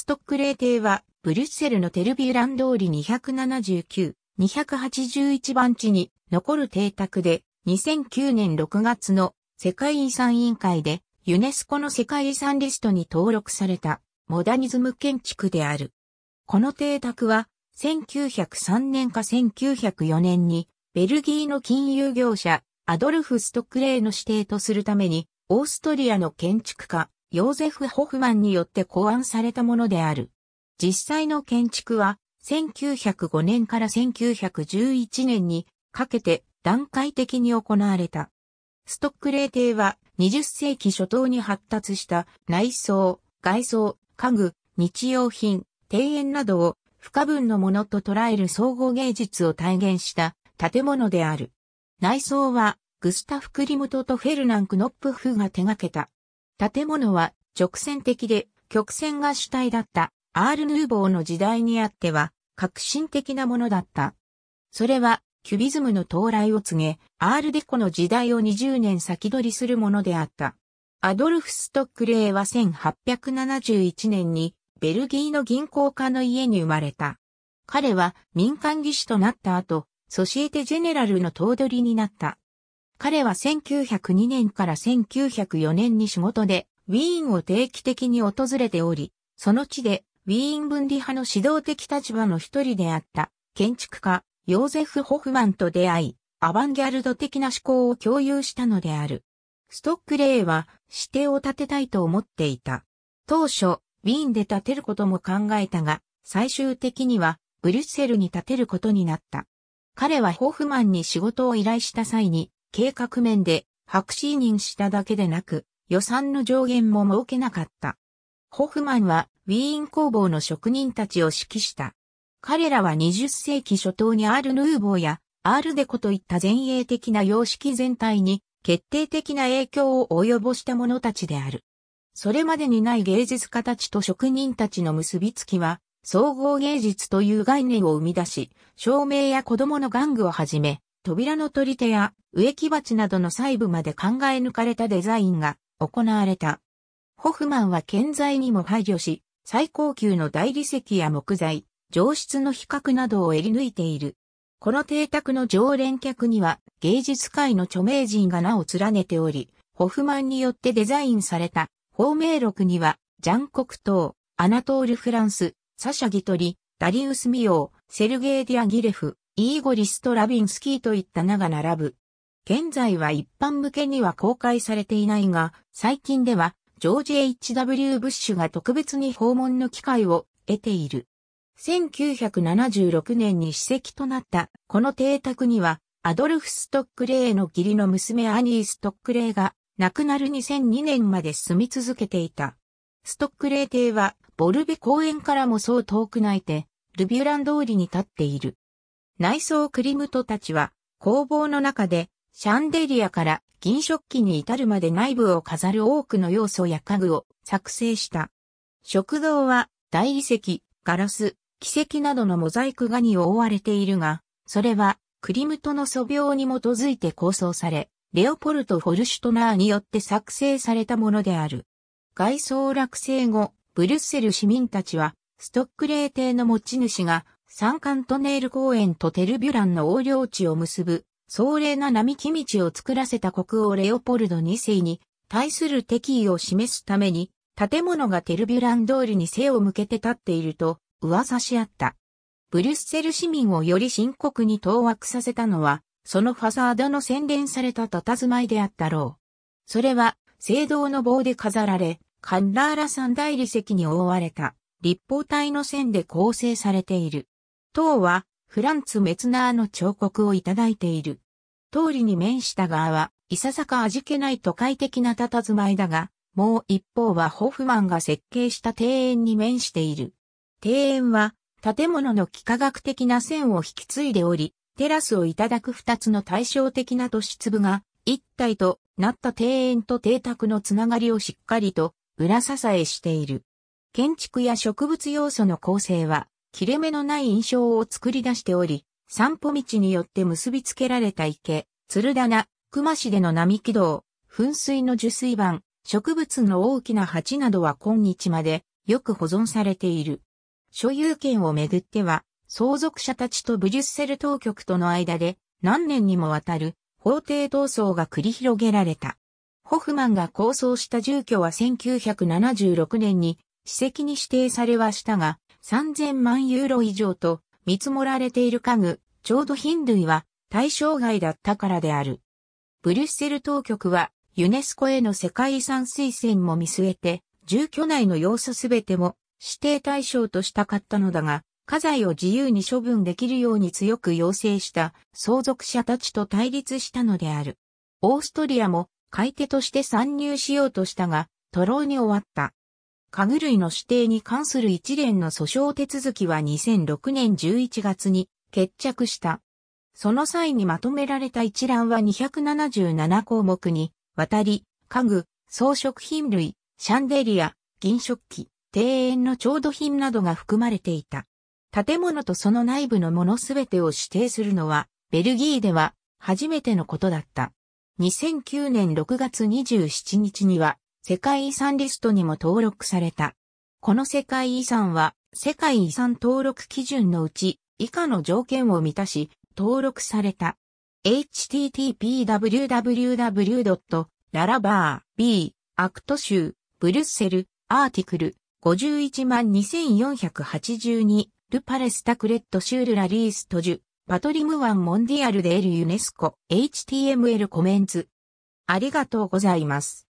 ストックレー邸は、ブリュッセルのテルビュラン通り279、281番地に残る邸宅で、2009年6月の世界遺産委員会で、ユネスコの世界遺産リストに登録された、モダニズム建築である。この邸宅は、1903年か1904年に、ベルギーの金融業者、アドルフ・ストックレーの指定とするために、オーストリアの建築家、ヨーゼフ・ホフマンによって考案されたものである。実際の建築は、1905年から1911年にかけて段階的に行われた。ストックレー邸は20世紀初頭に発達した内装、外装、家具、日用品、庭園などを不可分のものと捉える総合芸術を体現した建物である。内装はグスタフ・クリムトとフェルナン・クノップフが手掛けた建物は直線的で曲線が主体だったアール・ヌーボーの時代にあっては革新的なものだった。それはキュビズムの到来を告げ、アールデコの時代を20年先取りするものであった。アドルフ・ストックレーは1871年にベルギーの銀行家の家に生まれた。彼は民間技師となった後、ソシエテ・ジェネラルの頭取になった。彼は1902年から1904年に仕事でウィーンを定期的に訪れており、その地でウィーン分離派の指導的立場の一人であった建築家ヨーゼフ・ホフマンと出会い、アバンギャルド的な思考を共有したのである。ストックレイは指定を立てたいと思っていた。当初、ウィーンで建てることも考えたが、最終的にはブリュッセルに建てることになった。彼はホフマンに仕事を依頼した際に、計画面で白紙認任しただけでなく、予算の上限も設けなかった。ホフマンはウィーン工房の職人たちを指揮した。彼らは20世紀初頭にアール・ヌーボーやアール・デコといった前衛的な様式全体に決定的な影響を及ぼした者たちである。それまでにない芸術家たちと職人たちの結びつきは、総合芸術という概念を生み出し、照明や子供の玩具をはじめ、扉の取り手や植木鉢などの細部まで考え抜かれたデザインが行われた。ホフマンは建材にも配慮し、最高級の大理石や木材、上質の比較などを得り抜いている。この邸宅の常連客には芸術界の著名人が名を連ねており、ホフマンによってデザインされた芳名録には、ジャン・コクトー、アナトール・フランス、サシャ・ギトリ、ダリウス・ミヨー、セルゲイ・ディアギレフ、イーゴリスト・ラビンスキーといった名が並ぶ。現在は一般向けには公開されていないが、最近ではジョージ・ H.W. ブッシュが特別に訪問の機会を得ている。1976年に史跡となったこの邸宅には、アドルフ・ストックレーの義理の娘アニー・ストックレーが亡くなる2002年まで住み続けていた。ストックレー邸はボルベ公園からもそう遠くないて、ルビュラン通りに立っている。内装クリムトたちは工房の中でシャンデリアから銀食器に至るまで内部を飾る多くの要素や家具を作成した。食堂は大理石、ガラス、奇跡などのモザイク画に覆われているが、それはクリムトの素描に基づいて構想され、レオポルト・フォルシュトナーによって作成されたものである。外装落成後、ブルッセル市民たちは、ストックレー邸の持ち主が山間トネール公園とテルビュランの横領地を結ぶ、壮麗な並木道を作らせた国王レオポルド2世に対する敵意を示すために、建物がテルビュラン通りに背を向けて立っていると噂し合った。ブリュッセル市民をより深刻に当惑させたのは、そのファザードの洗練された佇まいであったろう。それは、聖堂の棒で飾られ、カンラーラ山大理石に覆われた、立方体の線で構成されている。塔はフランツ・メツナーの彫刻をいただいている。通りに面した側は、いささか味気ない都会的な佇まいだが、もう一方はホフマンが設計した庭園に面している。庭園は、建物の幾何学的な線を引き継いでおり、テラスをいただく二つの対照的な都市粒が、一体となった庭園と邸宅のつながりをしっかりと裏支えしている。建築や植物要素の構成は、切れ目のない印象を作り出しており、散歩道によって結びつけられた池、鶴棚、熊市での並木道、噴水の受水板、植物の大きな鉢などは今日までよく保存されている。所有権をめぐっては、相続者たちとブリュッセル当局との間で何年にもわたる法廷闘争が繰り広げられた。ホフマンが構想した住居は1976年に史跡に指定されはしたが、3000万ユーロ以上と見積もられている家具、ちょうど頻類は対象外だったからである。ブリュッセル当局はユネスコへの世界遺産推薦も見据えて、住居内の要素すべても指定対象としたかったのだが、家財を自由に処分できるように強く要請した相続者たちと対立したのである。オーストリアも買い手として参入しようとしたが、徒労に終わった。家具類の指定に関する一連の訴訟手続きは2006年11月に決着した。その際にまとめられた一覧は277項目にわたり、家具、装飾品類、シャンデリア、銀食器、庭園の調度品などが含まれていた。建物とその内部のものすべてを指定するのは、ベルギーでは初めてのことだった。2009年6月27日には、世界遺産リストにも登録された。この世界遺産は、世界遺産登録基準のうち、以下の条件を満たし、登録された。http://www.larabar.b.act 州、ブルッセル、アーティクル、512,482、ルパレスタクレットシュールラリーストジュ、パトリムワンモンディアルデールユネスコ、HTML コメンツ。ありがとうございます。